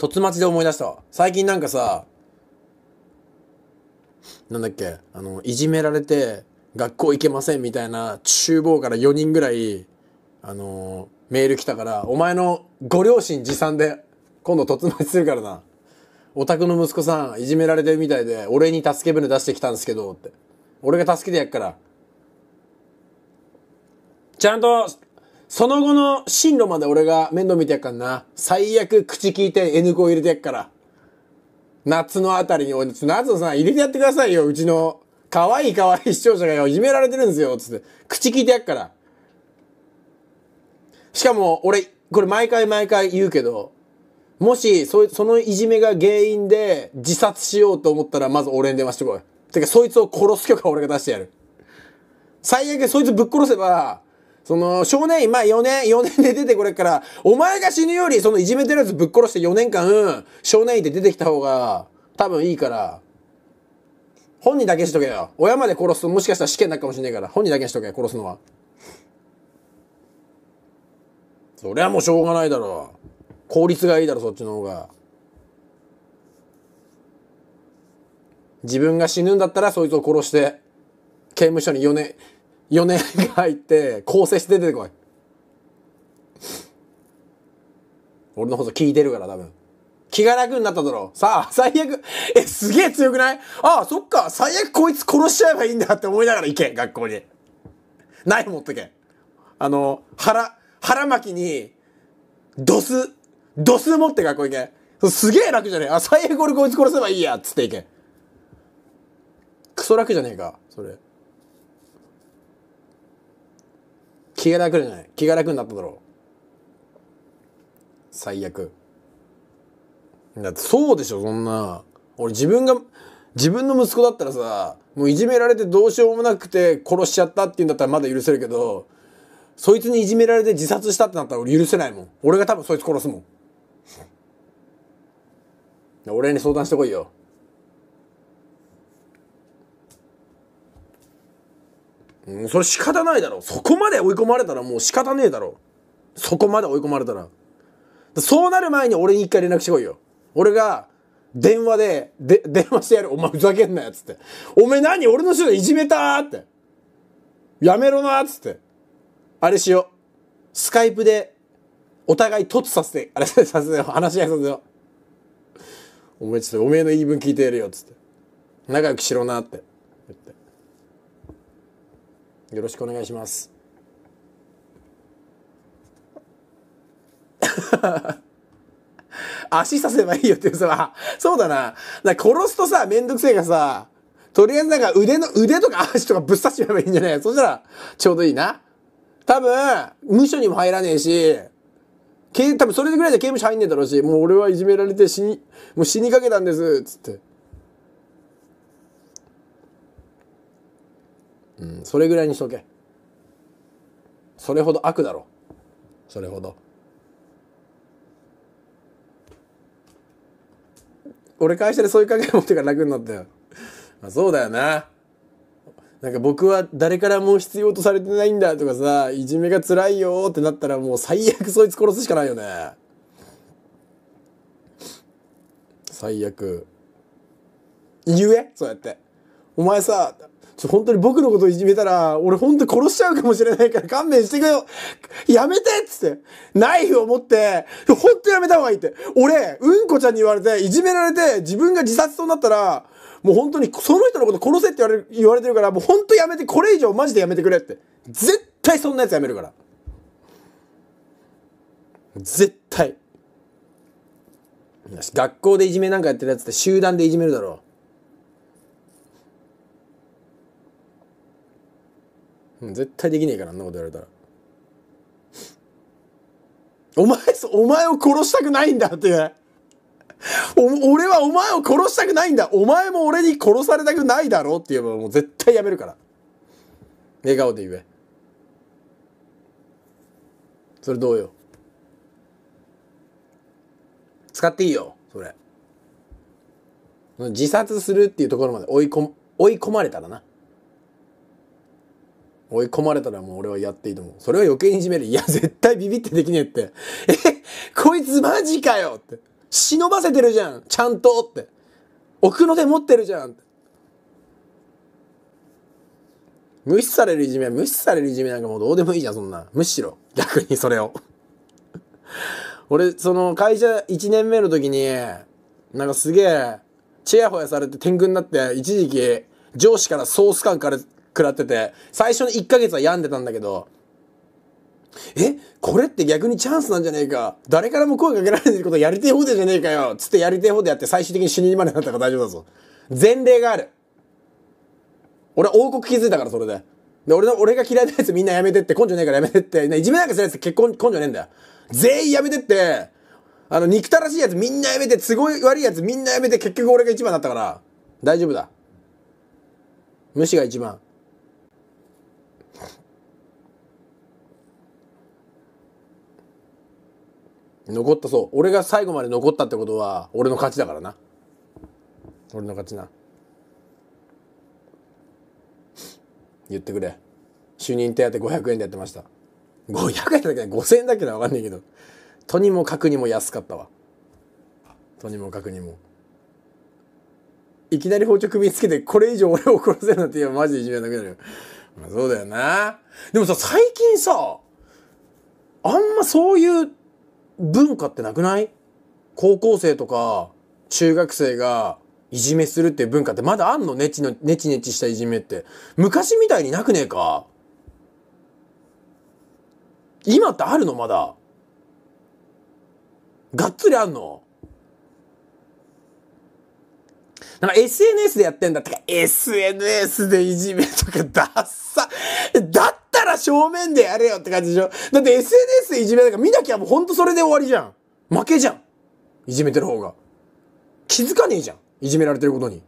突待ちで思い出したわ。最近なんかさ、なんだっけ、あの、いじめられて、学校行けませんみたいな、厨房から4人ぐらい、あのー、メール来たから、お前のご両親持参で、今度突待ちするからな。お宅の息子さん、いじめられてるみたいで、俺に助け舟出してきたんですけど、って。俺が助けてやっから。ちゃんと、その後の進路まで俺が面倒見てやっからな。最悪口聞いて N 子入れてやっから。夏のあたりに、夏野さん入れてやってくださいよ。うちの、可愛い可愛い視聴者がよ、いじめられてるんですよ。つって。口聞いてやっから。しかも、俺、これ毎回毎回言うけど、もし、そ、そのいじめが原因で自殺しようと思ったら、まず俺に電話してこい。てか、そいつを殺す許可俺が出してやる。最悪そいつぶっ殺せば、その、少年院、まあ4年、4年で出てこれから、お前が死ぬより、そのいじめてるやつぶっ殺して4年間、少年院で出てきた方が、多分いいから、本人だけしとけよ。親まで殺すともしかしたら試験になるかもしれないから、本人だけにしとけ、殺すのは。そりゃもうしょうがないだろう。効率がいいだろ、そっちの方が。自分が死ぬんだったらそいつを殺して、刑務所に4年、4年が入って構成して出てこい俺の放送聞いてるから多分気が楽になっただろうさあ最悪えすげえ強くないああそっか最悪こいつ殺しちゃえばいいんだって思いながら行け学校にナイフ持ってけあの腹腹巻きにドスドス持って学校行けすげえ楽じゃねえあ最悪俺こいつ殺せばいいやっつって行けクソ楽じゃねえかそれ。気が楽じゃない気が楽になっただろう最悪だってそうでしょそんな俺自分が自分の息子だったらさもういじめられてどうしようもなくて殺しちゃったって言うんだったらまだ許せるけどそいつにいじめられて自殺したってなったら俺許せないもん俺が多分そいつ殺すもん俺に相談してこいようん、それ仕方ないだろそこまで追い込まれたらもう仕方ねえだろそこまで追い込まれたらそうなる前に俺に一回連絡してこいよ俺が電話でで電話してやるお前ふざけんなよっつってお前何俺の人いじめたってやめろなっつってあれしようスカイプでお互い突させてあれさせて話し合いさせよお前ちょっとおめえの言い分聞いてやるよっつって仲良くしろなって言ってよろしくお願いします 足させばいいよってさ、そうだな。だ殺すとさ、めんどくせえがさ、とりあえずなんか腕の、腕とか足とかぶっ刺しちゃえばいいんじゃないそしたら、ちょうどいいな。多分、無所にも入らねえし、多分それぐらいじゃ刑務所入んねえだろうし、もう俺はいじめられて死に、もう死にかけたんです、つって。うん、それぐらいにしとけ。それほど悪だろ。それほど。俺会社でそういう考え持ってから楽になったよ。あ、そうだよな。なんか僕は誰からも必要とされてないんだとかさ、いじめが辛いよってなったらもう最悪そいつ殺すしかないよね。最悪。言えそうやって。お前さ、ちょ、本当に僕のこといじめたら、俺本当殺しちゃうかもしれないから勘弁してくよやめてっつってナイフを持って、本当やめた方がいいって。俺、うんこちゃんに言われて、いじめられて、自分が自殺そうになったら、もう本当にその人のこと殺せって言われ言われてるから、もう本当やめて、これ以上マジでやめてくれって。絶対そんなやつやめるから。絶対。学校でいじめなんかやってるやつって集団でいじめるだろう。うん、絶対できねえからあんなこと言われたらお前お前を殺したくないんだって俺はお前を殺したくないんだお前も俺に殺されたくないだろって言えばもう絶対やめるから笑顔で言えそれどうよ使っていいよそれ自殺するっていうところまで追い込追い込まれたらな追い込まれたらもう俺はやっていいと思う。それは余計にいじめる。いや、絶対ビビってできねえって。えこいつマジかよって。忍ばせてるじゃんちゃんとって。奥の手持ってるじゃん無視されるいじめ、無視されるいじめなんかもうどうでもいいじゃん、そんな。むしろ。逆にそれを俺、その会社1年目の時に、なんかすげえ、チヤホヤされて天狗になって、一時期、上司からソース感から食らってて、最初の1ヶ月は病んでたんだけど、えこれって逆にチャンスなんじゃねえか誰からも声かけられることやりてえ方でじゃねえかよつってやりてえ方でやって最終的に死にまでなったから大丈夫だぞ。前例がある。俺は王国気づいたからそれで。で、俺の、俺が嫌いなやつみんなやめてって、根性ねえからやめてって、いじめなんかするやつ結婚、根性ねえんだよ。全員やめてって、あの、憎たらしいやつみんなやめて、都合悪いやつみんなやめて、結局俺が一番だったから、大丈夫だ。虫が一番。残ったそう俺が最後まで残ったってことは俺の勝ちだからな俺の勝ちな言ってくれ主任手当500円でやってました500円だけど5000円だけな分かんないけどとにもかくにも安かったわとにもかくにもいきなり包丁首につけてこれ以上俺を怒らせるなんてえばマジでいじめなくなるよまあそうだよなでもさ最近さあんまそういう文化ってなくない高校生とか中学生がいじめするっていう文化ってまだあんのネチの、ネチネチしたいじめって。昔みたいになくねえか今ってあるのまだ。がっつりあんのなんか SNS でやってんだってか、SNS でいじめとかダッサ、ダッ正面でやれよって感じでしょだって SNS でいじめなんか見なきゃもうほんとそれで終わりじゃん。負けじゃん。いじめてる方が。気づかねえじゃん。いじめられてることに。